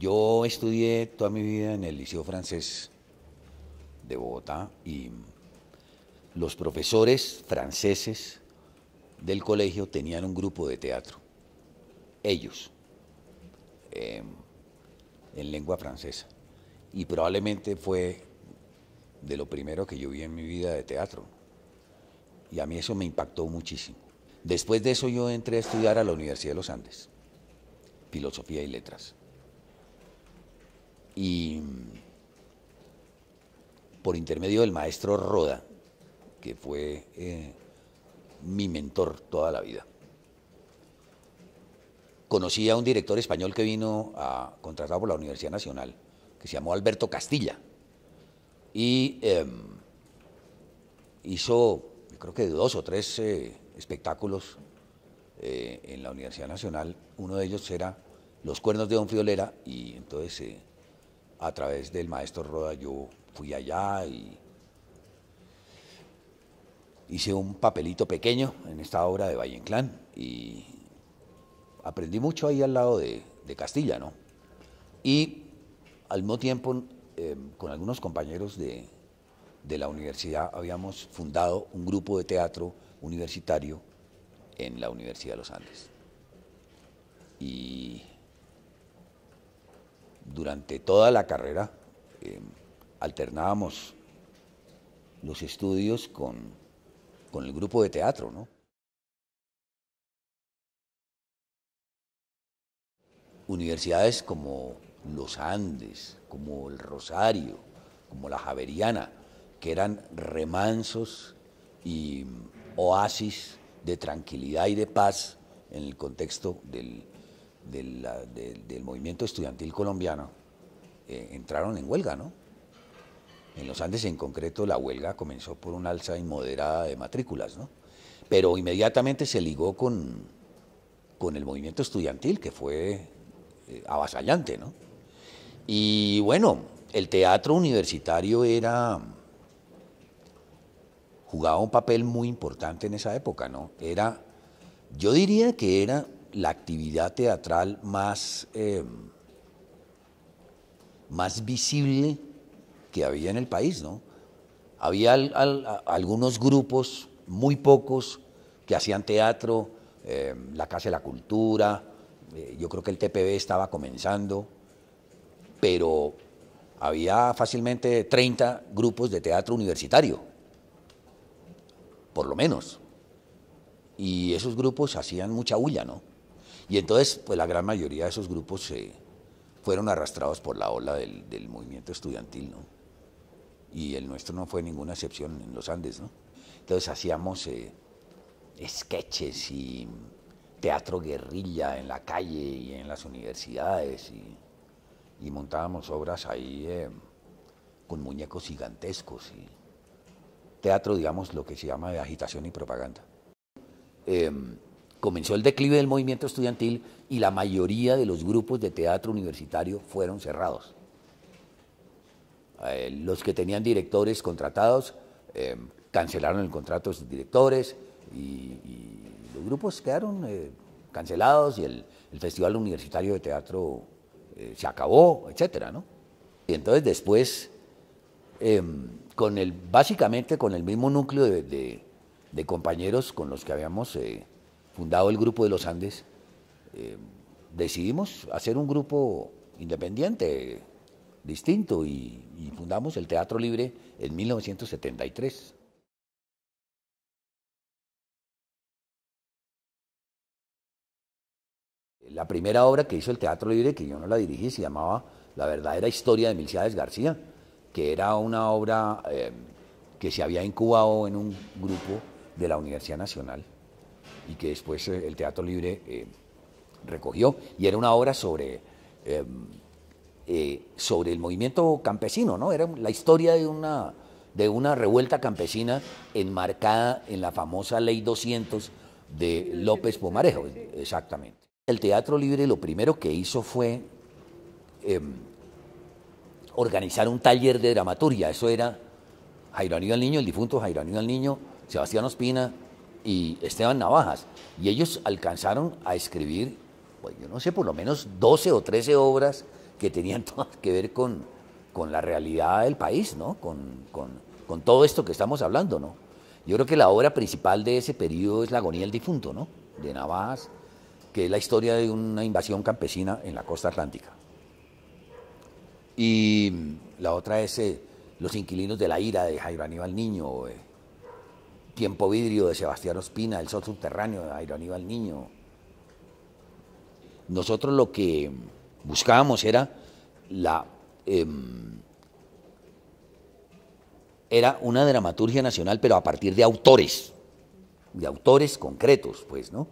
Yo estudié toda mi vida en el Liceo Francés de Bogotá y los profesores franceses del colegio tenían un grupo de teatro, ellos, em, en lengua francesa. Y probablemente fue de lo primero que yo vi en mi vida de teatro. Y a mí eso me impactó muchísimo. Después de eso yo entré a estudiar a la Universidad de los Andes, Filosofía y Letras y por intermedio del maestro Roda, que fue eh, mi mentor toda la vida. Conocí a un director español que vino a, contratar por la Universidad Nacional, que se llamó Alberto Castilla, y em, hizo, creo que dos o tres eh, espectáculos eh, en la Universidad Nacional. Uno de ellos era Los Cuernos de Don Friolera y entonces a través del maestro Roda yo fui allá y hice un papelito pequeño en esta obra de Valle Inclán y aprendí mucho ahí al lado de, Castilla, ¿no? Y al mismo tiempo, em, con algunos compañeros de, de la universidad, habíamos fundado un grupo de teatro universitario en la Universidad de los Andes. Y durante toda la carrera eh, alternábamos los estudios con, el grupo de teatro, Universidades como los Andes, como el Rosario, como la Javeriana, que eran remansos y mm, oasis de tranquilidad y de paz en el contexto del, del movimiento estudiantil colombiano eh, entraron en huelga, ¿no? En los Andes en concreto la huelga comenzó por una alza inmoderada de matrículas, ¿no? Pero inmediatamente se ligó con, con el movimiento estudiantil, que fue eh, avasallante, ¿no? Y bueno, el teatro universitario era jugaba un papel muy importante en esa época, ¿no? Era, yo diría que era la actividad teatral más, eh, más visible que había en el país, ¿no? Había algunos grupos, muy pocos, que hacían teatro, eh, la Casa de la Cultura, eh, yo creo que el TPB estaba comenzando, pero había fácilmente 30 grupos de teatro universitario, por lo menos. Y esos grupos hacían mucha huya, ¿no? Y entonces, pues la gran mayoría de esos grupos fueron arrastrados por la ola del, movimiento estudiantil, ¿no? Y el nuestro no fue ninguna excepción en los Andes, ¿no? Entonces hacíamos eh, sketches y teatro guerrilla en la calle y en las universidades y, montábamos obras ahí eh, con muñecos gigantescos y teatro, digamos, lo que se llama de agitación y propaganda. Em, comenzó el declive del movimiento estudiantil y la mayoría de los grupos de teatro universitario fueron cerrados. Eh, los que tenían directores contratados eh, cancelaron el contrato de sus directores y, los grupos quedaron eh, cancelados y el, Festival Universitario de Teatro se acabó, etc. Y entonces después, em, con el, básicamente con el mismo núcleo de compañeros con los que habíamos fundado el Grupo de los Andes, eh, decidimos hacer un grupo independiente, distinto, y, fundamos el Teatro Libre en 1973. La primera obra que hizo el Teatro Libre, que yo no la dirigí, se llamaba La verdadera historia de Milciades García, que era una obra eh, que se había incubado en un grupo de la Universidad Nacional y que después eh, el Teatro Libre eh, recogió. Y era una obra sobre, em, eh, sobre el movimiento campesino, ¿no? Era la historia de una, de una revuelta campesina enmarcada en la famosa Ley 200 de López Pomarejo, exactamente. El Teatro Libre lo primero que hizo fue em, organizar un taller de dramaturgia, eso era Jairo Aníbal Niño, el difunto Jairo Aníbal Niño, Sebastián Ospina, y Esteban Navajas. Y ellos alcanzaron a escribir, pues yo no sé, por lo menos 12 o 13 obras que tenían todas que ver con, la realidad del país, ¿no? Con, todo esto que estamos hablando, ¿no? Yo creo que la obra principal de ese periodo es La agonía del difunto, ¿no? De Navajas, que es la historia de una invasión campesina en la costa atlántica. Y la otra es eh, Los inquilinos de la ira de Jairo Aníbal Niño. Eh, Tiempo Vidrio de Sebastián Ospina, El Sol Subterráneo de Airo Niño. Nosotros lo que buscábamos era la... Em, era una dramaturgia nacional, pero a partir de autores, de autores concretos, pues, ¿no?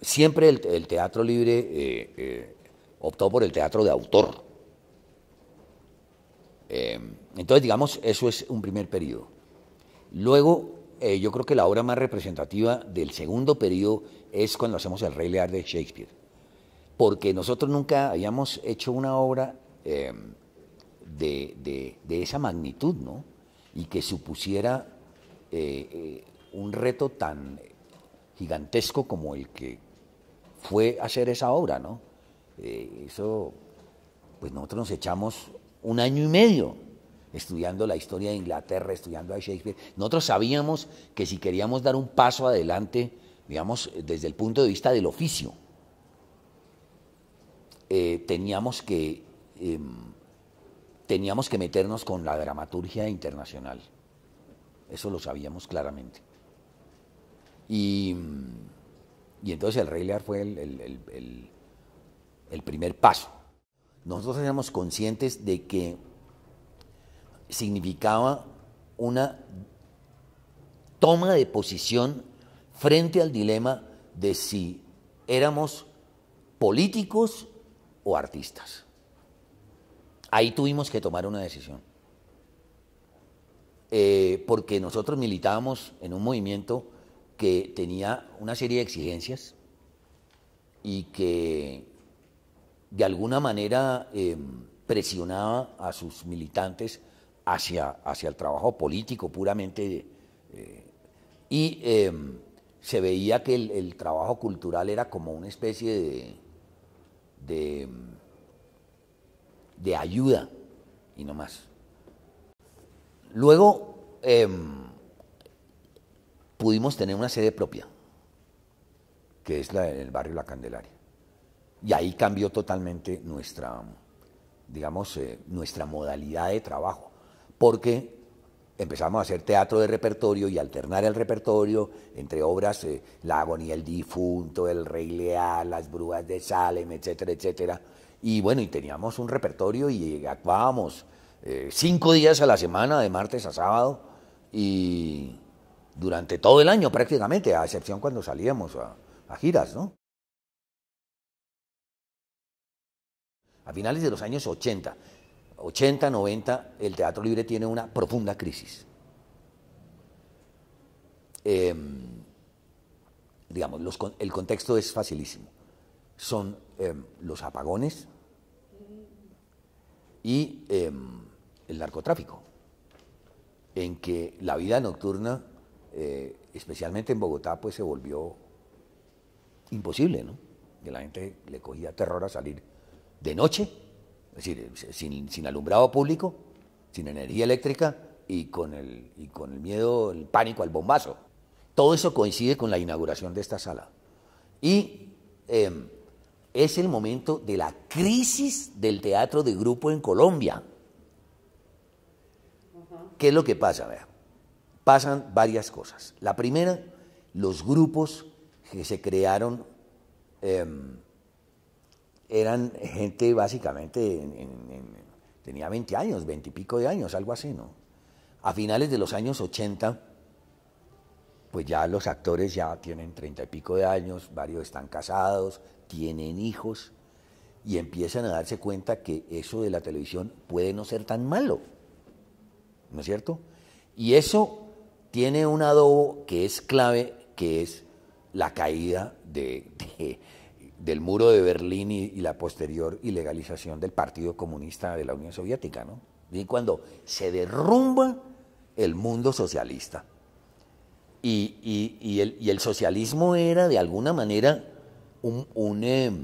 Siempre el, teatro libre eh, eh, optó por el teatro de autor. Em, entonces, digamos, eso es un primer periodo. Luego, eh, yo creo que la obra más representativa del segundo periodo es cuando hacemos El Rey Lear de Shakespeare, porque nosotros nunca habíamos hecho una obra em, de, esa magnitud, ¿no? Y que supusiera eh, eh, un reto tan gigantesco como el que fue hacer esa obra, ¿no? eso, pues nosotros nos echamos un año y medio estudiando la historia de Inglaterra, estudiando a Shakespeare. Nosotros sabíamos que si queríamos dar un paso adelante, digamos, desde el punto de vista del oficio, eh, teníamos, que, em, teníamos que meternos con la dramaturgia internacional. Eso lo sabíamos claramente. Y, mm, entonces el Rey Lear fue el, el primer paso. Nosotros éramos conscientes de que significaba una toma de posición frente al dilema de si éramos políticos o artistas. Ahí tuvimos que tomar una decisión. Eh, porque nosotros militábamos en un movimiento que tenía una serie de exigencias y que de alguna manera eh, presionaba a sus militantes hacia, el trabajo político puramente. Eh, y em, se veía que el, trabajo cultural era como una especie de, de, ayuda y no más. Luego em, pudimos tener una sede propia, que es la, el barrio La Candelaria. Y ahí cambió totalmente nuestra, digamos, eh, nuestra modalidad de trabajo porque empezamos a hacer teatro de repertorio y alternar el repertorio entre obras, eh, La agonía del difunto, El rey leal, Las brujas de Salem, etcétera, etcétera. Y bueno, y teníamos un repertorio y actuábamos eh, cinco días a la semana, de martes a sábado, y durante todo el año prácticamente, a excepción cuando salíamos a, a giras, ¿no? A finales de los años 80 80, 90, el teatro libre tiene una profunda crisis. Em, digamos, el contexto es facilísimo. Son em, los apagones y em, el narcotráfico, en que la vida nocturna, eh, especialmente en Bogotá, pues se volvió imposible, ¿no? Que la gente le cogía terror a salir de noche es decir, eh, sin, alumbrado público, sin energía eléctrica y con, el, miedo, el pánico al bombazo. Todo eso coincide con la inauguración de esta sala. Y em, es el momento de la crisis del teatro de grupo en Colombia. ¿Qué es lo que pasa? pasan varias cosas. La primera, los grupos que se crearon em, eran gente básicamente, tenía 20 años, 20 y pico de años, algo así, ¿no? A finales de los años 80, pues ya los actores ya tienen 30 y pico de años, varios están casados, tienen hijos, y empiezan a darse cuenta que eso de la televisión puede no ser tan malo, ¿no es cierto? Y eso tiene un adobo que es clave, que es la caída de del muro de Berlín y, la posterior ilegalización del Partido Comunista de la Unión Soviética, ¿no? Y cuando se derrumba el mundo socialista. Y, el, socialismo era de alguna manera em,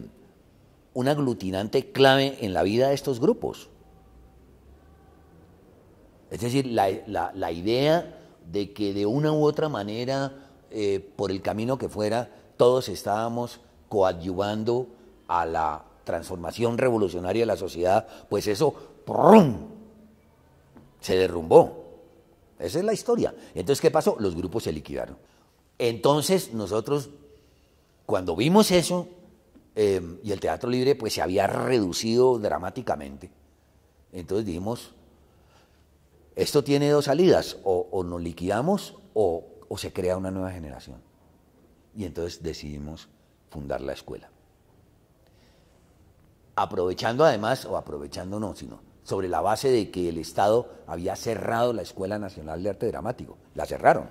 un, aglutinante clave en la vida de estos grupos. Es decir, la, idea de que de una u otra manera, eh, por el camino que fuera, todos estábamos coadyuvando a la transformación revolucionaria de la sociedad, pues eso ¡prum! se derrumbó. Esa es la historia. Entonces, ¿qué pasó? Los grupos se liquidaron. Entonces, nosotros, cuando vimos eso, em, y el teatro libre, pues se había reducido dramáticamente. Entonces dijimos, esto tiene dos salidas, o, nos liquidamos o se crea una nueva generación. Y entonces decidimos fundar la escuela. Aprovechando además, o aprovechando no, sino sobre la base de que el Estado había cerrado la Escuela Nacional de Arte Dramático. La cerraron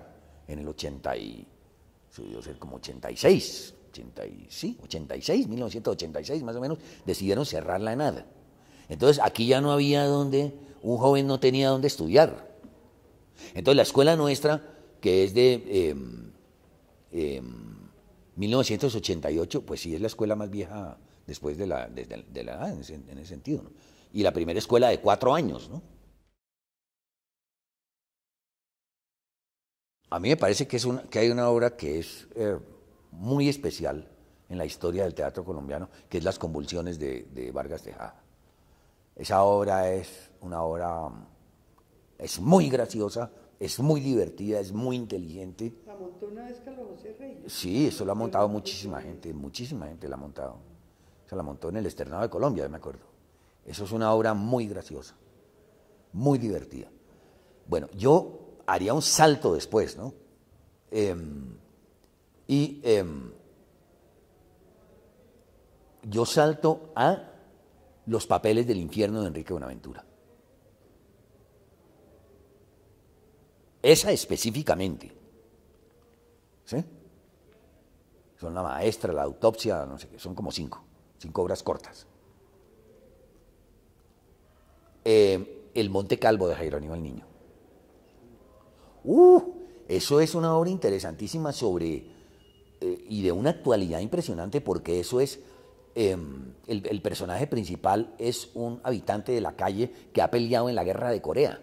en el 80 y, subió ser como 86, 80 sí, 86, 1986 más o menos, decidieron cerrarla en nada. Entonces aquí ya no había donde, un joven no tenía donde estudiar. Entonces la escuela nuestra, que es de... Em, em, 1988, pues sí, es la escuela más vieja después de la, de, la edad, en ese, sentido. Y la primera escuela de cuatro años, ¿no? A mí me parece que, es que hay una obra que es eh, muy especial en la historia del teatro colombiano, que es Las convulsiones de, de Vargas Tejada. Esa obra es una obra, es muy graciosa, es muy divertida, es muy inteligente. La montó una vez Carlos José Reyes. Sí, eso lo ha montado muchísima gente, muchísima gente la ha montado. Se la montó en el Externado de Colombia, me acuerdo. Eso es una obra muy graciosa, muy divertida. Bueno, yo haría un salto después, ¿no? Em, y em, yo salto a Los papeles del infierno de Enrique Buenaventura. Esa específicamente. ¿Sí? Son la maestra, la autopsia, no sé qué, son como cinco, cinco obras cortas. Eh, el Monte Calvo de Jerónimo el Niño. ¡Uh! Eso es una obra interesantísima sobre. Eh, y de una actualidad impresionante, porque eso es. Em, el personaje principal es un habitante de la calle que ha peleado en la guerra de Corea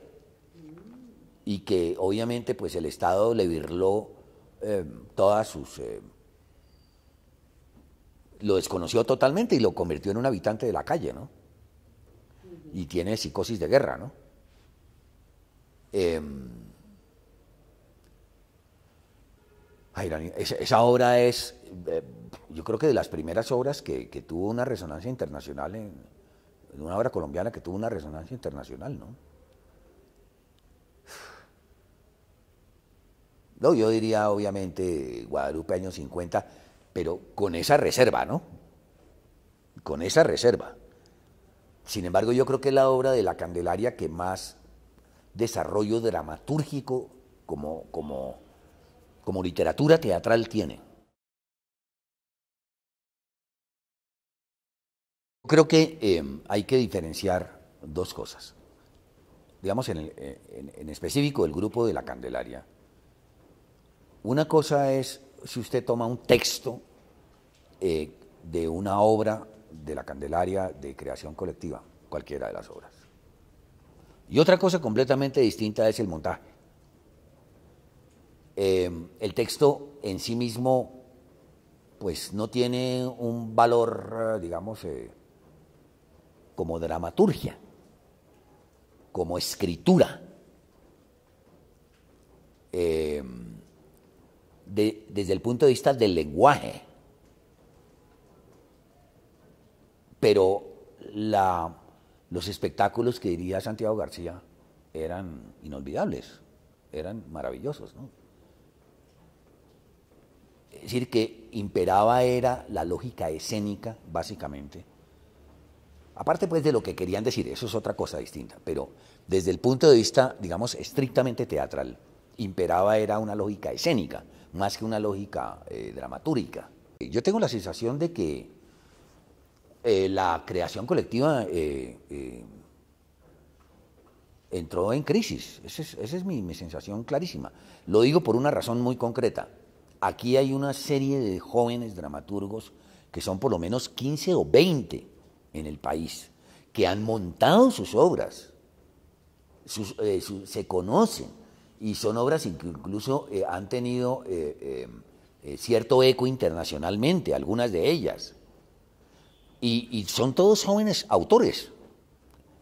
y que obviamente pues el Estado le virló eh, todas sus... Eh, lo desconoció totalmente y lo convirtió en un habitante de la calle, ¿no? Y tiene psicosis de guerra, ¿no? Em, esa, obra es, eh, yo creo que de las primeras obras que, tuvo una resonancia internacional, en, una obra colombiana que tuvo una resonancia internacional, ¿no? yo diría obviamente Guadalupe años 50, pero con esa reserva, ¿no? Con esa reserva. Sin embargo, yo creo que es la obra de la Candelaria que más desarrollo dramatúrgico como, literatura teatral tiene. Creo que em, hay que diferenciar dos cosas. Digamos, en específico, el grupo de la Candelaria. Una cosa es si usted toma un texto eh, de una obra de la Candelaria de creación colectiva, cualquiera de las obras. Y otra cosa completamente distinta es el montaje. Em, el texto en sí mismo, pues no tiene un valor, digamos, eh, como dramaturgia, como escritura. Eh, desde el punto de vista del lenguaje. Pero los espectáculos que diría Santiago García eran inolvidables, eran maravillosos. Es decir, que imperaba era la lógica escénica, básicamente. Aparte pues de lo que querían decir, eso es otra cosa distinta, pero desde el punto de vista, digamos, estrictamente teatral, imperaba era una lógica escénica, más que una lógica eh, dramatúrica. Eh, yo tengo la sensación de que eh, la creación colectiva entró en crisis. Esa es, mi, sensación clarísima. Lo digo por una razón muy concreta. Aquí hay una serie de jóvenes dramaturgos que son por lo menos 15 o 20 en el país, que han montado sus obras, se conocen, y son obras que incluso eh, han tenido eh, eh, cierto eco internacionalmente, algunas de ellas. Y, y, son todos jóvenes autores.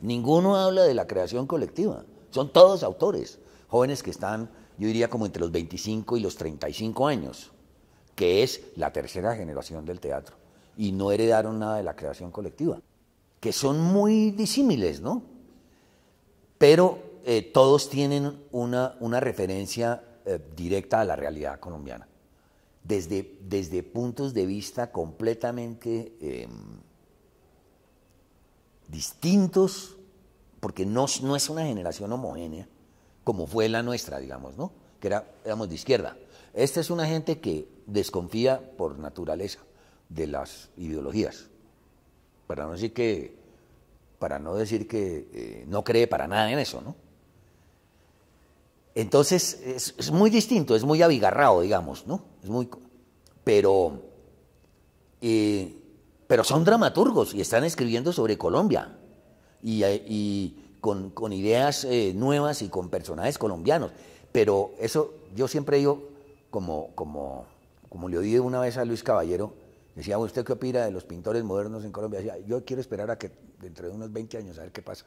Ninguno habla de la creación colectiva. Son todos autores. Jóvenes que están, yo diría, como entre los 25 y los 35 años, que es la tercera generación del teatro. Y no heredaron nada de la creación colectiva. Que son muy disímiles, ¿no? Pero eh, todos tienen una, referencia eh, directa a la realidad colombiana, desde, desde puntos de vista completamente em, distintos, porque no, es una generación homogénea como fue la nuestra, digamos, ¿no? que era, éramos de izquierda. Esta es una gente que desconfía por naturaleza de las ideologías, para no decir que, para no, decir que eh, no cree para nada en eso, ¿no? Entonces, es, muy distinto, es muy abigarrado, digamos, ¿no? Es muy, pero, eh, pero son dramaturgos y están escribiendo sobre Colombia y, eh, con, ideas eh, nuevas y con personajes colombianos. Pero eso yo siempre digo, como, como le oí una vez a Luis Caballero, decía, ¿usted qué opina de los pintores modernos en Colombia? Decía, yo quiero esperar a que dentro de unos 20 años a ver qué pasa.